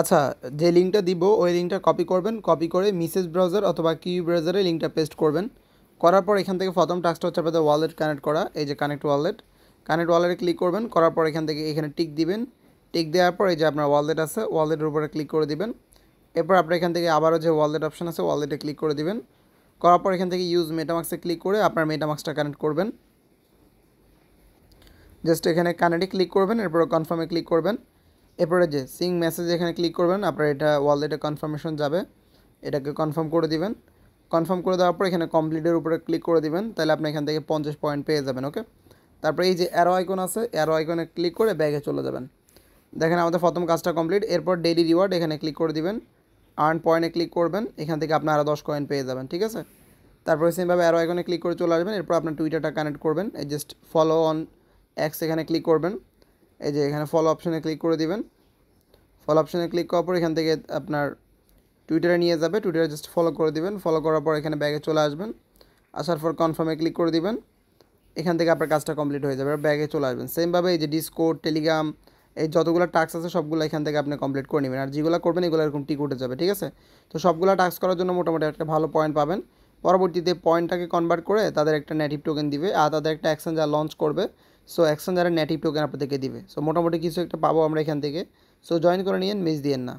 আচ্ছা যে লিঙ্কটা দিব ওই লিঙ্কটা কপি করবেন কপি করে মিসেস ব্রাউজার অথবা কিউ ব্রাউজারে লিঙ্কটা পেস্ট করবেন করার পর এখান থেকে প্রথম টাস্কটা হচ্ছে আপনাদের ওয়ালেট কানেক্ট করা এই যে কানেক্ট ওয়ালেট কানেক্ট ওয়ালেটে ক্লিক করবেন করার পর এখান থেকে এখানে টিক দিবেন টিক দেওয়ার পর এই যে আপনার ওয়ালেট আছে ওয়ালেটের উপরে ক্লিক করে দিবেন এরপর আপনার এখান থেকে আবারও যে ওয়ালেট অপশান আছে ওয়ালেটে ক্লিক করে দিবেন করার পর এখান থেকে ইউজ মেটামাক্সে ক্লিক করে আপনার মেটামাক্সটা কানেক্ট করবেন জাস্ট এখানে কানেক্টে ক্লিক করবেন এরপর কনফার্মে ক্লিক করবেন এরপরে যে সিং মেসেজ এখানে ক্লিক করবেন আপনার এটা ওয়ালেটে কনফার্মেশন যাবে এটাকে কনফার্ম করে দিবেন কনফার্ম করে দেওয়ার পর এখানে কমপ্লিটের উপরে ক্লিক করে দিবেন তাহলে আপনি এখান থেকে পঞ্চাশ পয়েন্ট পেয়ে যাবেন ওকে তারপরে এই যে অ্যারো আইকন আছে অ্যারো আইকনে ক্লিক করে ব্যাগে চলে যাবেন দেখেন আমাদের প্রথম কাজটা কমপ্লিট এরপর ডেইলি রিওয়ার্ড এখানে ক্লিক করে দিবেন আর্ন পয়েন্টে ক্লিক করবেন এখান থেকে আপনি আরও দশ কয়েন পেয়ে যাবেন ঠিক আছে তারপরে সেমভাবে অ্যারো আইকনে ক্লিক করে চলে আসবেন এরপর আপনার টুইটারটা কানেক্ট করবেন জাস্ট ফলো অন অ্যাক্স এখানে ক্লিক করবেন এই যে এখানে ফলো অপশানে ক্লিক করে দিবেন ফলো অপশানে ক্লিক করার পর এখান থেকে আপনার টুইটারে নিয়ে যাবে টুইটারে জাস্ট ফলো করে দিবেন ফলো করার পর এখানে ব্যাগে চলে আসবেন আসার পর কনফার্মে ক্লিক করে দিবেন এখান থেকে আপনার কাজটা কমপ্লিট হয়ে যাবে আর ব্যাগে চলে আসবেন সেমভাবে এই যে ডিসকোড টেলিগ্রাম এই যতগুলো টাস্ক আছে সবগুলো এখান থেকে আপনি কমপ্লিট করে নেবেন আর যেগুলো করবেন এগুলো এরকম টিক উঠে যাবে ঠিক আছে তো সবগুলো টাস্ক করার জন্য মোটামুটি একটা ভালো পয়েন্ট পাবেন পরবর্তীতে পয়েন্টটাকে কনভার্ট করে তাদের একটা নেটিভ টোকেন দিবে আর তাদের একটা অ্যাকশন যা লঞ্চ করবে সো অ্যাকশন যারা নেটিভ টোকেন আপনাদেরকে দিবে সো মোটামুটি কিছু একটা পাবো আমরা এখান থেকে সো জয়েন করে নিয়েন মিস দিয়েন না